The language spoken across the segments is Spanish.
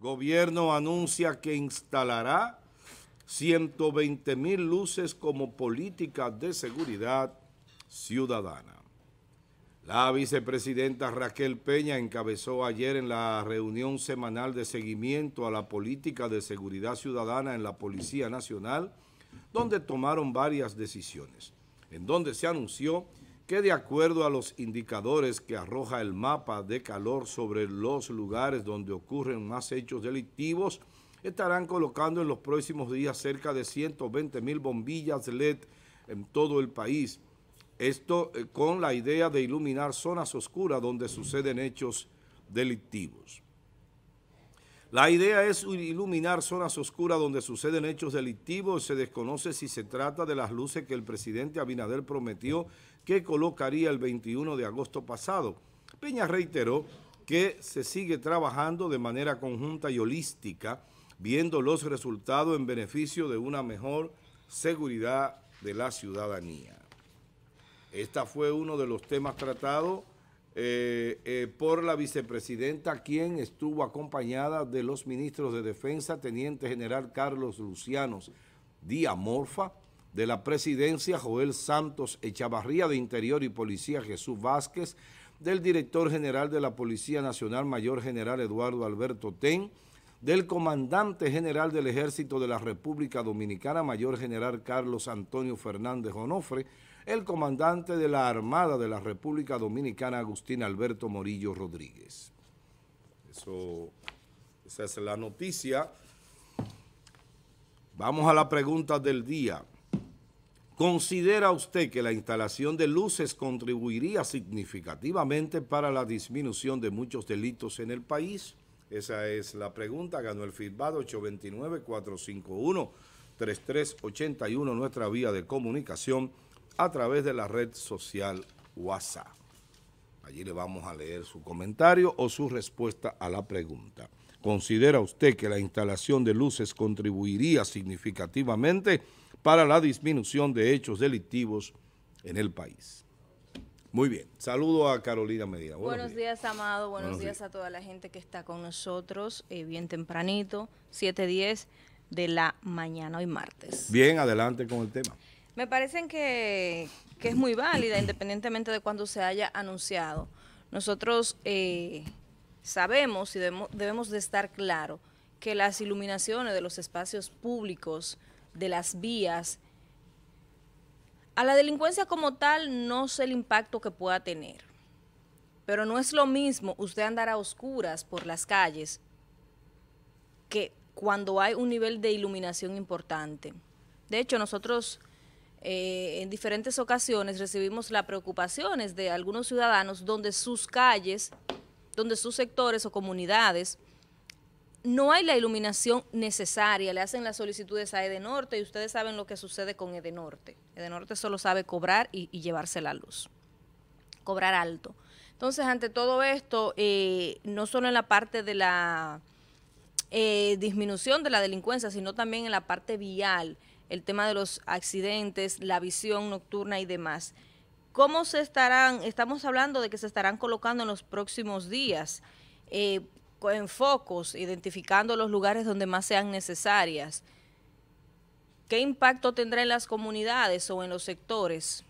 Gobierno anuncia que instalará 120 mil luces como política de seguridad ciudadana. La vicepresidenta Raquel Peña encabezó ayer en la reunión semanal de seguimiento a la política de seguridad ciudadana en la Policía Nacional, donde tomaron varias decisiones, en donde se anunció que de acuerdo a los indicadores que arroja el mapa de calor sobre los lugares donde ocurren más hechos delictivos, estarán colocando en los próximos días cerca de 120 mil bombillas LED en todo el país. Esto eh, con la idea de iluminar zonas oscuras donde suceden hechos delictivos. La idea es iluminar zonas oscuras donde suceden hechos delictivos. Se desconoce si se trata de las luces que el presidente Abinader prometió que colocaría el 21 de agosto pasado. Peña reiteró que se sigue trabajando de manera conjunta y holística, viendo los resultados en beneficio de una mejor seguridad de la ciudadanía. Este fue uno de los temas tratados eh, eh, por la vicepresidenta, quien estuvo acompañada de los ministros de Defensa, Teniente General Carlos Lucianos Díaz Morfa, de la presidencia Joel Santos Echavarría de Interior y Policía Jesús Vázquez, del director general de la Policía Nacional Mayor General Eduardo Alberto Ten, del comandante general del Ejército de la República Dominicana Mayor General Carlos Antonio Fernández Onofre, el comandante de la Armada de la República Dominicana Agustín Alberto Morillo Rodríguez. Eso, esa es la noticia. Vamos a la pregunta del día. ¿Considera usted que la instalación de luces contribuiría significativamente para la disminución de muchos delitos en el país? Esa es la pregunta. Ganó el feedback 829-451-3381, nuestra vía de comunicación a través de la red social WhatsApp. Allí le vamos a leer su comentario o su respuesta a la pregunta. ¿Considera usted que la instalación de luces contribuiría significativamente para la disminución de hechos delictivos en el país. Muy bien, saludo a Carolina Medina. Buenos, días. Amado, buenos, días, a toda la gente que está con nosotros, eh, bien tempranito, 7.10 de la mañana hoy martes. Bien, adelante con el tema. Me parecen que, es muy válida, independientemente de cuándo se haya anunciado. Nosotros eh, sabemos y debemos, de estar claro que las iluminaciones de los espacios públicos de las vías, a la delincuencia como tal no sé el impacto que pueda tener. Pero no es lo mismo usted andar a oscuras por las calles que cuando hay un nivel de iluminación importante. De hecho, nosotros eh, en diferentes ocasiones recibimos las preocupaciones de algunos ciudadanos donde sus calles, donde sus sectores o comunidades no hay la iluminación necesaria. Le hacen las solicitudes a Edenorte y ustedes saben lo que sucede con Edenorte. Edenorte solo sabe cobrar y, llevarse la luz, cobrar alto. Entonces, ante todo esto, eh, no solo en la parte de la eh, disminución de la delincuencia, sino también en la parte vial, el tema de los accidentes, la visión nocturna y demás. ¿Cómo se estarán, estamos hablando de que se estarán colocando en los próximos días? Eh, en focos, identificando los lugares donde más sean necesarias. ¿Qué impacto tendrá en las comunidades o en los sectores?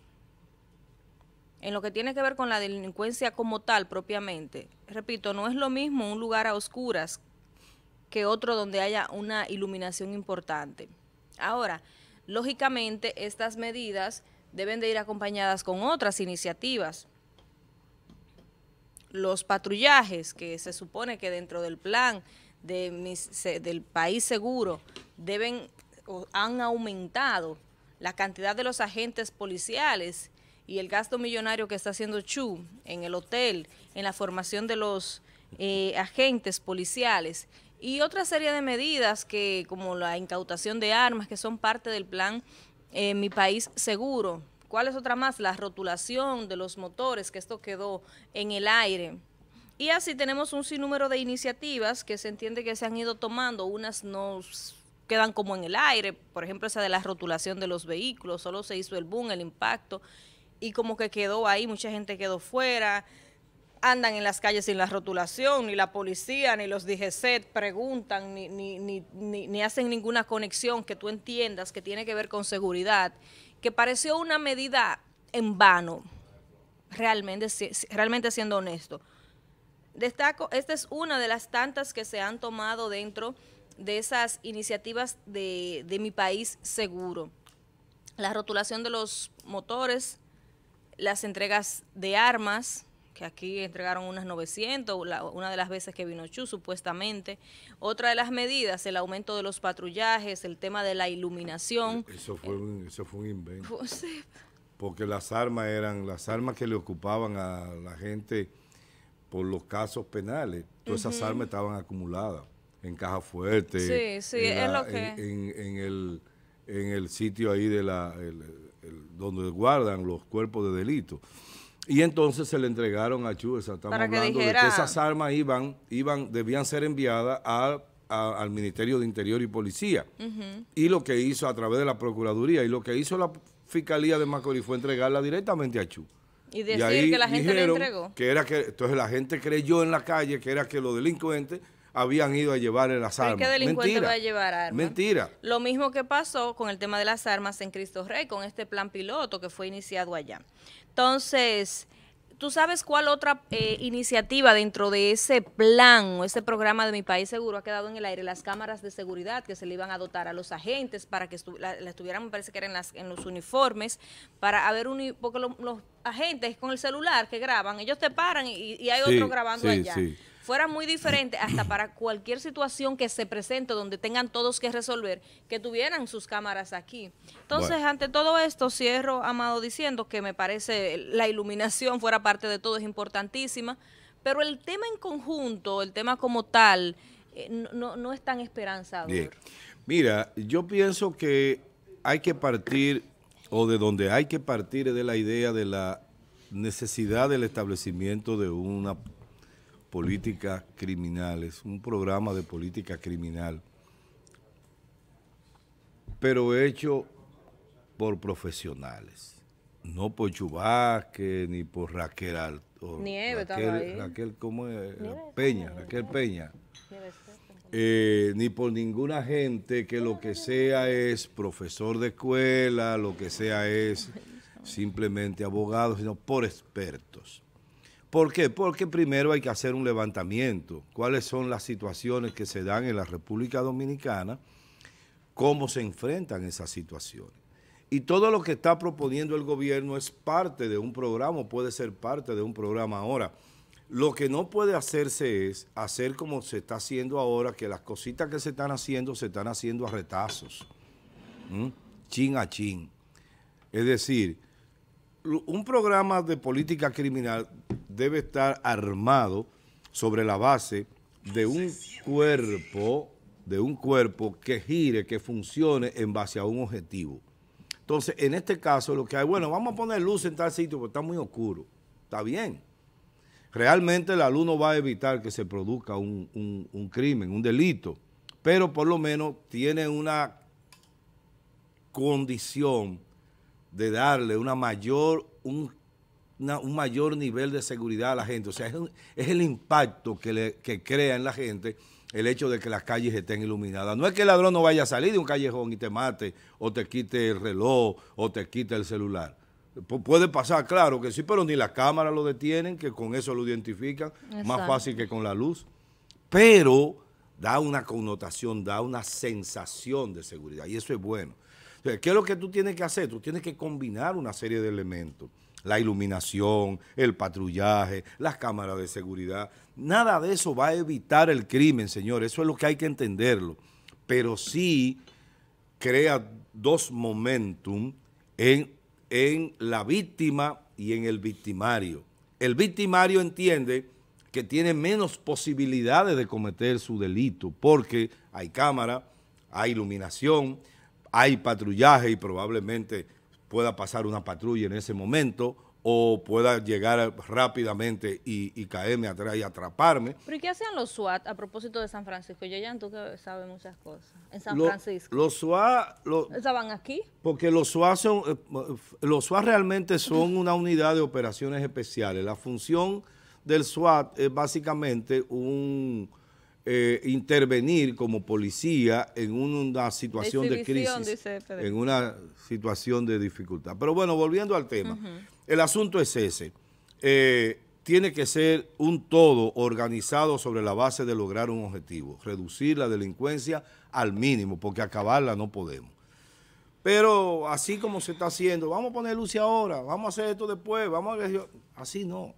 En lo que tiene que ver con la delincuencia como tal propiamente, repito, no es lo mismo un lugar a oscuras que otro donde haya una iluminación importante. Ahora, lógicamente, estas medidas deben de ir acompañadas con otras iniciativas los patrullajes que se supone que dentro del plan de del país seguro deben han aumentado la cantidad de los agentes policiales y el gasto millonario que está haciendo Chu en el hotel, en la formación de los eh, agentes policiales y otra serie de medidas que como la incautación de armas que son parte del plan eh, Mi País Seguro, ¿Cuál es otra más? La rotulación de los motores, que esto quedó en el aire. Y así tenemos un sinnúmero de iniciativas que se entiende que se han ido tomando, unas no quedan como en el aire, por ejemplo esa de la rotulación de los vehículos, solo se hizo el boom, el impacto, y como que quedó ahí, mucha gente quedó fuera, andan en las calles sin la rotulación, ni la policía, ni los DGC preguntan, ni, ni, hacen ninguna conexión que tú entiendas que tiene que ver con seguridad que pareció una medida en vano, realmente, realmente siendo honesto. Destaco, esta es una de las tantas que se han tomado dentro de esas iniciativas de, de Mi País Seguro. La rotulación de los motores, las entregas de armas, que aquí entregaron unas 900, una de las veces que vino Chu supuestamente. Otra de las medidas, el aumento de los patrullajes, el tema de la iluminación. Eso fue un, eso fue un invento. Porque las armas eran las armas que le ocupaban a la gente por los casos penales. Todas esas armas estaban acumuladas en caja fuerte. Sí, sí, en, es lo que... en, el, en el sitio ahí de la, el, donde guardan los cuerpos de delito. Y entonces se le entregaron a Chu, estamos Para hablando de que esas armas iban, iban, debían ser enviadas al Ministerio de Interior y Policía. Y lo que hizo a través de la Procuraduría y lo que hizo la Fiscalía de Macorís fue entregarla directamente a Chu. Y decir que la gente le entregó. era que, entonces la gente creyó en la calle que era que los delincuentes habían ido a llevar las armas. ¿Qué delincuente a llevar armas? Mentira. Lo mismo que pasó con el tema de las armas en Cristo Rey, con este plan piloto que fue iniciado allá. Entonces, ¿tú sabes cuál otra eh, iniciativa dentro de ese plan o ese programa de Mi País Seguro ha quedado en el aire? Las cámaras de seguridad que se le iban a dotar a los agentes para que la, estuvieran, me parece que eran en los uniformes, para haber un... porque los agentes con el celular que graban, ellos te paran y, hay otro grabando sí, allá. Sí fuera muy diferente hasta para cualquier situación que se presente donde tengan todos que resolver, que tuvieran sus cámaras aquí. Entonces, ante todo esto, cierro, Amado, diciendo que me parece la iluminación fuera parte de todo es importantísima, pero el tema en conjunto, el tema como tal, eh, no, es tan esperanzador. Mira, yo pienso que hay que partir, o de donde hay que partir es de la idea de la necesidad del establecimiento de una políticas criminales, un programa de política criminal, pero hecho por profesionales, no por Chubasque ni por Raquel Alto. Nieve, Raquel, ¿cómo es? Peña, Raquel Peña. Eh, ni por ninguna gente que lo que sea es profesor de escuela, lo que sea es simplemente abogado, sino por expertos. ¿Por qué? Porque primero hay que hacer un levantamiento. ¿Cuáles son las situaciones que se dan en la República Dominicana? ¿Cómo se enfrentan esas situaciones? Y todo lo que está proponiendo el gobierno es parte de un programa, puede ser parte de un programa ahora. Lo que no puede hacerse es hacer como se está haciendo ahora, que las cositas que se están haciendo, se están haciendo a retazos, chin a chin. Es decir, un programa de política criminal debe estar armado sobre la base de un cuerpo, de un cuerpo que gire, que funcione en base a un objetivo. Entonces, en este caso, lo que hay, bueno, vamos a poner luz en tal sitio porque está muy oscuro. Está bien. Realmente la luz no va a evitar que se produzca un, un crimen, un delito, pero por lo menos tiene una condición de darle una mayor, un un mayor nivel de seguridad a la gente. O sea, es, el impacto que, le, que crea en la gente el hecho de que las calles estén iluminadas. No es que el ladrón no vaya a salir de un callejón y te mate, o te quite el reloj, o te quite el celular. puede pasar, claro que sí, pero ni las cámaras lo detienen, que con eso lo identifican, más fácil que con la luz. Pero da una connotación, da una sensación de seguridad, y eso es bueno. Entonces, ¿Qué es lo que tú tienes que hacer? Tú tienes que combinar una serie de elementos la iluminación, el patrullaje, las cámaras de seguridad. Nada de eso va a evitar el crimen, señor. Eso es lo que hay que entenderlo. Pero sí crea dos momentum en, en la víctima y en el victimario. El victimario entiende que tiene menos posibilidades de cometer su delito porque hay cámara, hay iluminación, hay patrullaje y probablemente pueda pasar una patrulla en ese momento o pueda llegar rápidamente y, caerme atrás y atraparme. ¿Pero y qué hacían los SWAT a propósito de San Francisco? Yo ya tú que sabes muchas cosas. En San Francisco. Los SWAT... ¿Estaban aquí? Porque los SWAT, son, eh, los SWAT realmente son una unidad de operaciones especiales. La función del SWAT es básicamente un eh, intervenir como policía en una situación de crisis, en una situación de dificultad. Pero bueno, volviendo al tema, el asunto es ese. Eh, tiene que ser un todo organizado sobre la base de lograr un objetivo, reducir la delincuencia al mínimo, porque acabarla no podemos. Pero así como se está haciendo, vamos a poner luz ahora, vamos a hacer esto después, vamos a... ver... Así no.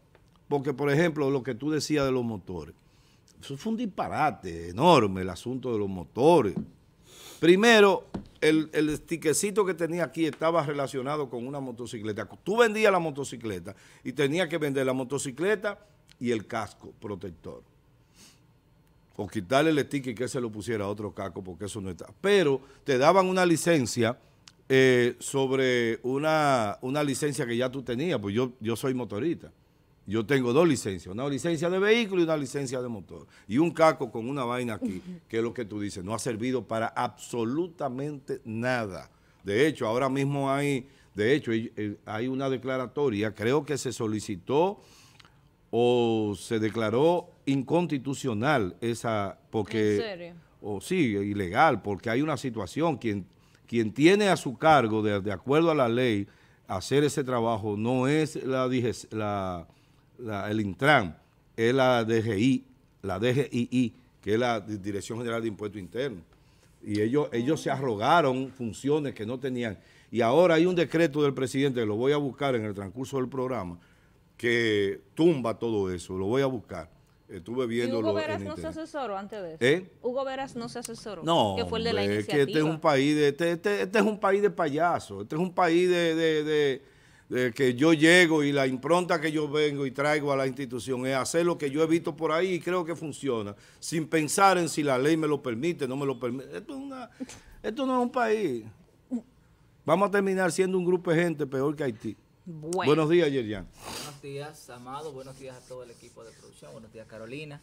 Porque, por ejemplo, lo que tú decías de los motores. Eso fue un disparate enorme, el asunto de los motores. Primero, el, el que tenía aquí estaba relacionado con una motocicleta. Tú vendías la motocicleta y tenías que vender la motocicleta y el casco protector. O quitarle el sticker y que se lo pusiera a otro casco porque eso no está. Pero te daban una licencia eh, sobre una, licencia que ya tú tenías, pues yo soy motorista. Yo tengo dos licencias, una licencia de vehículo y una licencia de motor. Y un caco con una vaina aquí, que es lo que tú dices, no ha servido para absolutamente nada. De hecho, ahora mismo hay, de hecho, hay eh, una declaratoria, creo que se solicitó o se declaró inconstitucional esa, porque... O sí, ilegal, porque hay una situación, quien, quien tiene a su cargo, de, acuerdo a la ley, hacer ese trabajo no es la el Intran, es la DGI, la DGII, que es la Dirección General de Impuestos Interno. Y ellos, ellos se arrogaron funciones que no tenían. Y ahora hay un decreto del presidente, lo voy a buscar en el transcurso del programa, que tumba todo eso, lo voy a buscar. Estuve viendo Hugo Veras no se asesoró antes de eso. ¿Eh? Hugo Veras no se asesoró. No, que fue el de la iniciativa. que este es un país de, este, este, este, es un país de payaso, este es un país de de que yo llego y la impronta que yo vengo y traigo a la institución es hacer lo que yo he visto por ahí y creo que funciona, sin pensar en si la ley me lo permite, no me lo permite. Esto, no es un país. Vamos a terminar siendo un grupo de gente peor que Haití. Buenos días, Yerian. Buenos días, Amado. Buenos días a todo el equipo de producción. Buenos días, Carolina.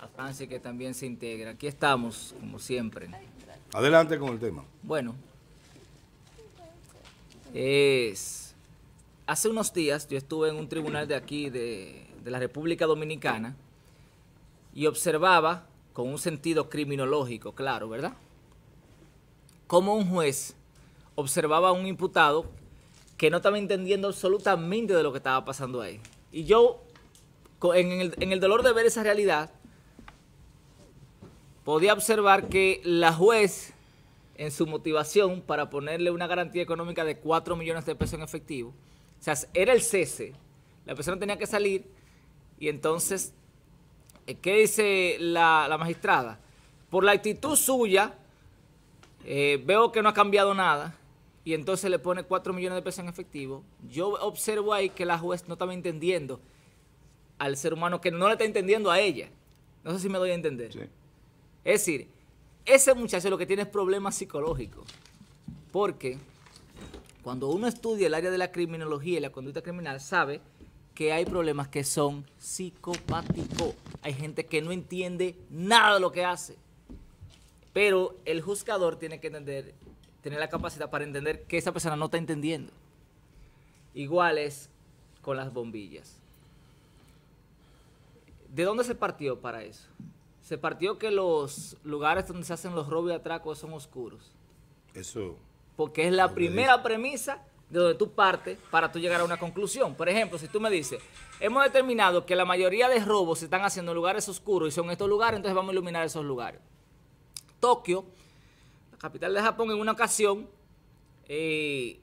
A Francia, que también se integra. Aquí estamos, como siempre. Adelante con el tema. Bueno. Es hace unos días yo estuve en un tribunal de aquí, de, la República Dominicana, y observaba, con un sentido criminológico, claro, ¿verdad? Cómo un juez observaba a un imputado que no estaba entendiendo absolutamente de lo que estaba pasando ahí. Y yo, el, en el dolor de ver esa realidad, podía observar que la juez, en su motivación para ponerle una garantía económica de 4 millones de pesos en efectivo, o sea, era el cese. La persona tenía que salir y entonces, eh, ¿qué dice la, magistrada? Por la actitud suya, eh, veo que no ha cambiado nada y entonces le pone 4 millones de pesos en efectivo. Yo observo ahí que la juez no estaba entendiendo al ser humano, que no le está entendiendo a ella. No sé si me doy a entender. Es decir, ese muchacho lo que tiene es problemas psicológicos. Porque cuando uno estudia el área de la criminología y la conducta criminal, sabe que hay problemas que son psicopáticos. Hay gente que no entiende nada de lo que hace. Pero el juzgador tiene que entender, tener la capacidad para entender que esa persona no está entendiendo. Igual es con las bombillas. ¿De dónde se partió para eso? Se partió que los lugares donde se hacen los robos y atracos son oscuros. Eso porque es la primera premisa de donde tú partes para tú llegar a una conclusión. Por ejemplo, si tú me dices, hemos determinado que la mayoría de robos se están haciendo en lugares oscuros y son estos lugares, entonces vamos a iluminar esos lugares. Tokio, la capital de Japón, en una ocasión eh,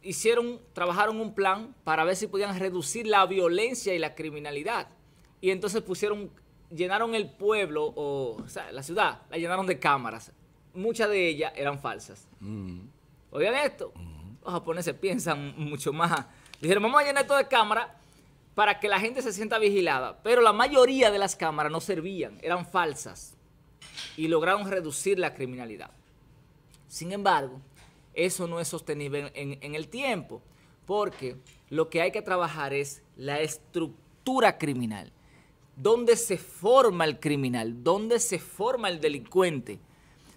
hicieron, trabajaron un plan para ver si podían reducir la violencia y la criminalidad. Y entonces pusieron, llenaron el pueblo o, o sea, la ciudad, la llenaron de cámaras muchas de ellas eran falsas. Mm. esto, mm. los japoneses piensan mucho más. Dijeron, vamos a llenar esto de cámara para que la gente se sienta vigilada. Pero la mayoría de las cámaras no servían, eran falsas. Y lograron reducir la criminalidad. Sin embargo, eso no es sostenible en, en el tiempo, porque lo que hay que trabajar es la estructura criminal. ¿Dónde se forma el criminal? ¿Dónde se forma el delincuente?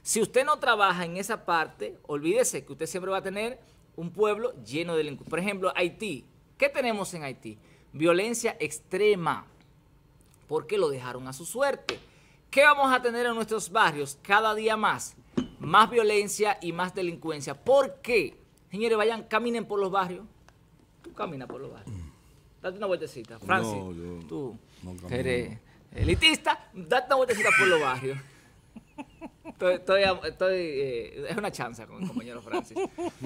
Si usted no trabaja en esa parte, olvídese que usted siempre va a tener un pueblo lleno de delincuentes. Por ejemplo, Haití. ¿Qué tenemos en Haití? Violencia extrema, porque lo dejaron a su suerte. ¿Qué vamos a tener en nuestros barrios cada día más? Más violencia y más delincuencia. ¿Por qué? Señores, vayan, caminen por los barrios. Tú caminas por los barrios. Date una vueltecita. Francis, tú eres elitista, date una vueltecita por los barrios. Estoy, eh, es una chanza con el compañero Francis.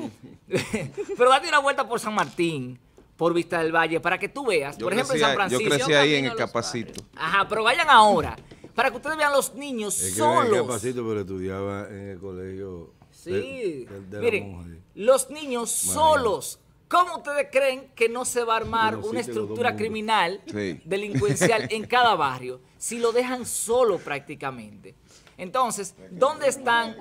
Pero date una vuelta por San Martín, por Vista del Valle, para que tú veas. por ejemplo, en San Francisco. Yo crecí ahí en el Capacito. Ajá, pero vayan ahora, para que ustedes vean los niños solos. en el Capacito, pero estudiaba en el colegio. Sí. De, Miren, los niños solos. ¿Cómo ustedes creen que no se va a armar una estructura criminal delincuencial en cada barrio si lo dejan solo prácticamente? Entonces, ¿dónde están,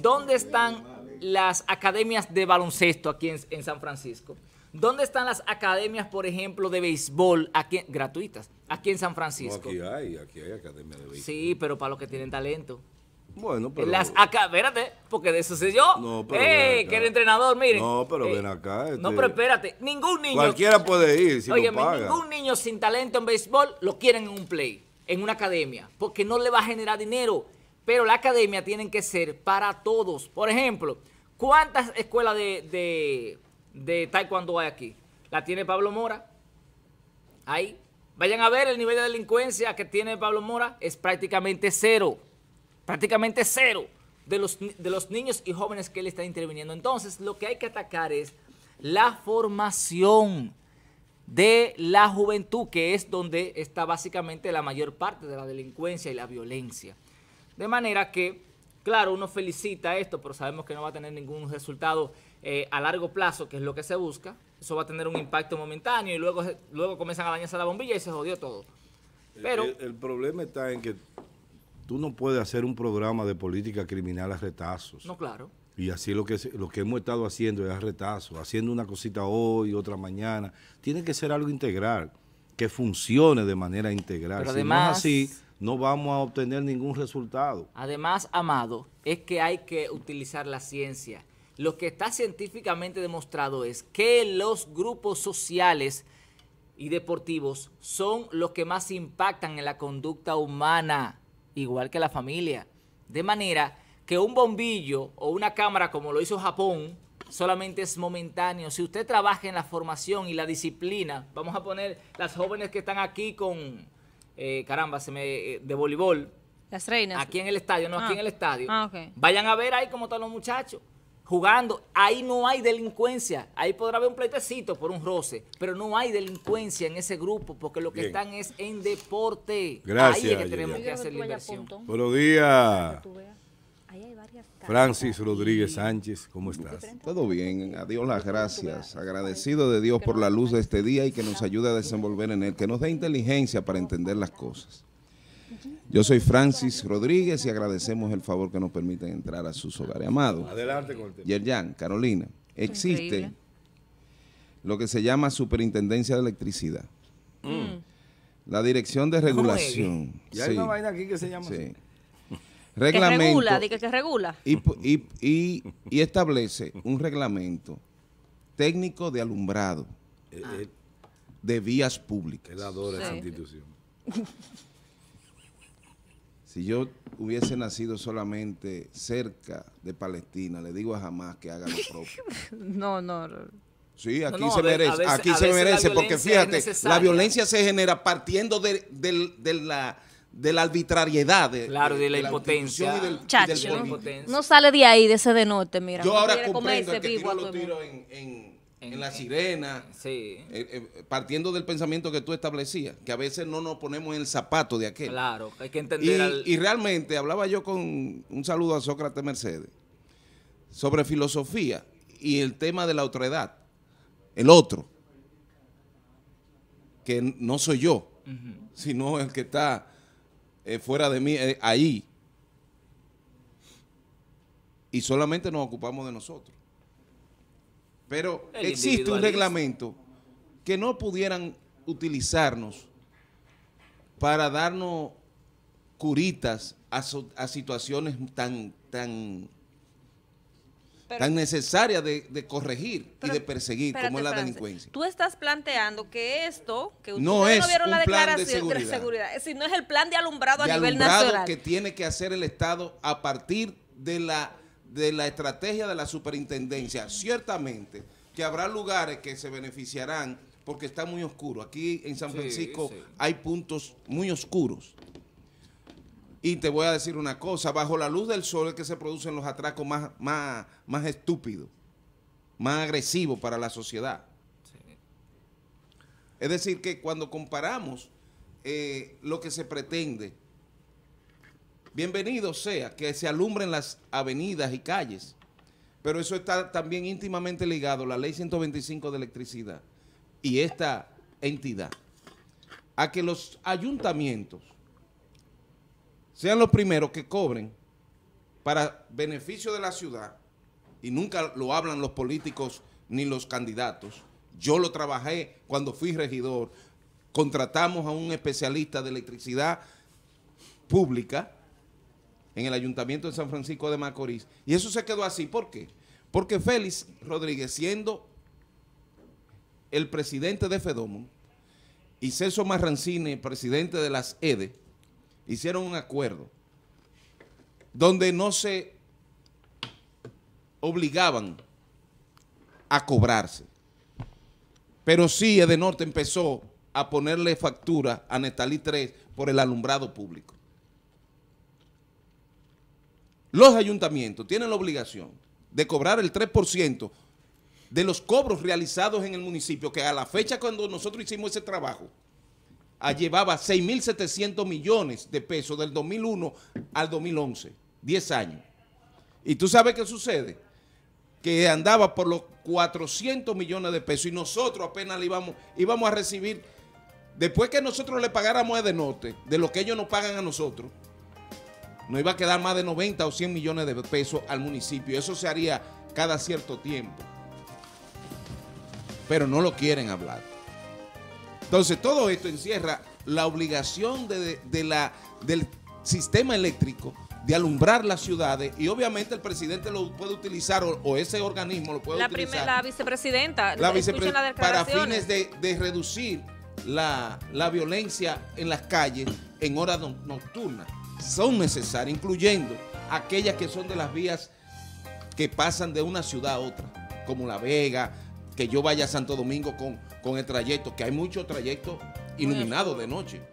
dónde están las academias de baloncesto aquí en, San Francisco? ¿Dónde están las academias, por ejemplo, de béisbol aquí, gratuitas aquí en San Francisco? aquí hay, aquí hay academias de béisbol. Sí, pero para los que tienen talento. Bueno, pero... Las acá, espérate, porque de eso sé yo. No, pero ¡Eh, que el entrenador, miren! No, pero eh, ven acá. No, este, pero espérate. Ningún niño... Cualquiera puede ir si ningún niño sin talento en béisbol lo quieren en un play, en una academia, porque no le va a generar dinero pero la academia tienen que ser para todos. Por ejemplo, ¿cuántas escuelas de, de, taekwondo hay aquí? La tiene Pablo Mora. Ahí. Vayan a ver el nivel de delincuencia que tiene Pablo Mora. Es prácticamente cero. Prácticamente cero de los, de los niños y jóvenes que él está interviniendo. Entonces, lo que hay que atacar es la formación de la juventud, que es donde está básicamente la mayor parte de la delincuencia y la violencia. De manera que, claro, uno felicita esto, pero sabemos que no va a tener ningún resultado eh, a largo plazo, que es lo que se busca. Eso va a tener un impacto momentáneo y luego, luego comienzan a dañarse la bombilla y se jodió todo. Pero, el, problema está en que tú no puedes hacer un programa de política criminal a retazos. No, claro. Y así lo que, lo que hemos estado haciendo es a retazos, haciendo una cosita hoy, otra mañana. Tiene que ser algo integral, que funcione de manera integral. además, así, no vamos a obtener ningún resultado. Además, Amado, es que hay que utilizar la ciencia. Lo que está científicamente demostrado es que los grupos sociales y deportivos son los que más impactan en la conducta humana, igual que la familia. De manera que un bombillo o una cámara como lo hizo Japón solamente es momentáneo. Si usted trabaja en la formación y la disciplina, vamos a poner las jóvenes que están aquí con eh, caramba, se me eh, de voleibol. Las reinas. Aquí en el estadio, no, aquí ah. en el estadio. Ah, Vayan a ver ahí cómo están los muchachos jugando. Ahí no hay delincuencia. Ahí podrá haber un pleitecito por un roce, pero no hay delincuencia en ese grupo porque lo que están es en deporte. Gracias. Ahí es que tenemos que hacer liberación. Buenos días. Francis Rodríguez Sánchez, ¿cómo estás? Todo bien, a Dios las gracias. Agradecido de Dios por la luz de este día y que nos ayude a desenvolver en él, que nos dé inteligencia para entender las cosas. Yo soy Francis Rodríguez y agradecemos el favor que nos permiten entrar a sus hogares. Amado. Adelante con Yerjan, Carolina, existe lo que se llama Superintendencia de Electricidad. Mm. La Dirección de Regulación. Y hay una vaina aquí que se llama regula, diga que regula. Y, establece un reglamento técnico de alumbrado eh, eh, de vías públicas. Si yo hubiese nacido solamente cerca de Palestina, le digo a jamás que haga lo propio. No, no. Sí, aquí se merece, aquí se merece, porque fíjate, la violencia se genera partiendo de la de la arbitrariedad. De, de, la impotencia. ¿no? sale de ahí, de ese denote, mira. Yo ahora comprendo que tiro los tiros en, en, La Sirena, eh, eh, partiendo del pensamiento que tú establecías, que a veces no nos ponemos en el zapato de aquel. Claro, hay que entender. Y, y realmente, hablaba yo con un saludo a Sócrates Mercedes, sobre filosofía y el tema de la edad, el otro, que no soy yo, sino el que está eh, fuera de mí, eh, ahí. Y solamente nos ocupamos de nosotros. Pero existe un reglamento que no pudieran utilizarnos para darnos curitas a, situaciones tan, tan tan necesaria de, corregir y de perseguir como es la delincuencia. Tú estás planteando que esto, que ustedes no, vieron la declaración de seguridad, es no es el plan de alumbrado a nivel alumbrado nacional. que tiene que hacer el Estado a partir de la, de la estrategia de la superintendencia. Ciertamente que habrá lugares que se beneficiarán porque está muy oscuro. Aquí en San Francisco hay puntos muy oscuros y te voy a decir una cosa, bajo la luz del sol es que se producen los atracos más, más, más estúpidos, más agresivos para la sociedad. Es decir, que cuando comparamos eh, lo que se pretende, bienvenido sea que se alumbren las avenidas y calles, pero eso está también íntimamente ligado a la ley 125 de electricidad y esta entidad, a que los ayuntamientos sean los primeros que cobren para beneficio de la ciudad, y nunca lo hablan los políticos ni los candidatos. Yo lo trabajé cuando fui regidor. Contratamos a un especialista de electricidad pública en el Ayuntamiento de San Francisco de Macorís. Y eso se quedó así. ¿Por qué? Porque Félix Rodríguez, siendo el presidente de FEDOMO y César Marrancine, presidente de las EDE, hicieron un acuerdo donde no se obligaban a cobrarse. Pero sí, Edenorte empezó a ponerle factura a Netalí 3 por el alumbrado público. Los ayuntamientos tienen la obligación de cobrar el 3% de los cobros realizados en el municipio, que a la fecha cuando nosotros hicimos ese trabajo, Ah, llevaba 6.700 millones de pesos del 2001 al 2011, 10 años. ¿Y tú sabes qué sucede? Que andaba por los 400 millones de pesos y nosotros apenas íbamos, íbamos a recibir, después que nosotros le pagáramos a Denote, de lo que ellos nos pagan a nosotros, Nos iba a quedar más de 90 o 100 millones de pesos al municipio. Eso se haría cada cierto tiempo. Pero no lo quieren hablar. Entonces, todo esto encierra la obligación de, la, del sistema eléctrico de alumbrar las ciudades y obviamente el presidente lo puede utilizar o, ese organismo lo puede utilizar. la vicepresidenta, la vicepresidenta para fines de, reducir la, violencia en las calles en horas nocturnas. Son necesarias, incluyendo aquellas que son de las vías que pasan de una ciudad a otra, como La Vega, que yo vaya a Santo Domingo con, con el trayecto, que hay mucho trayecto iluminado de noche.